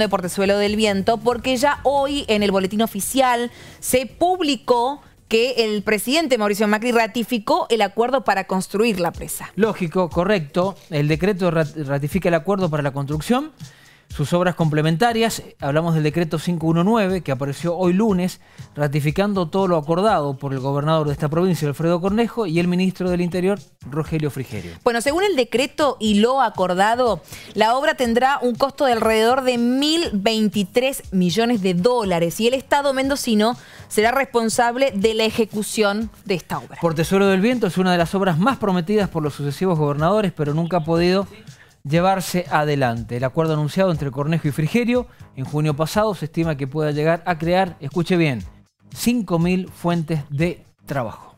de Portezuelo del Viento, porque ya hoy en el boletín oficial se publicó que el presidente Mauricio Macri ratificó el acuerdo para construir la presa. Lógico, correcto. El decreto ratifica el acuerdo para la construcción sus obras complementarias, hablamos del decreto 519 que apareció hoy lunes, ratificando todo lo acordado por el gobernador de esta provincia, Alfredo Cornejo, y el ministro del Interior, Rogelio Frigerio. Bueno, según el decreto y lo acordado, la obra tendrá un costo de alrededor de 1.023 millones de dólares y el Estado mendocino será responsable de la ejecución de esta obra. Por Tesoro del Viento es una de las obras más prometidas por los sucesivos gobernadores, pero nunca ha podido llevarse adelante. El acuerdo anunciado entre Cornejo y Frigerio en junio pasado se estima que pueda llegar a crear, escuche bien, 5.000 fuentes de trabajo.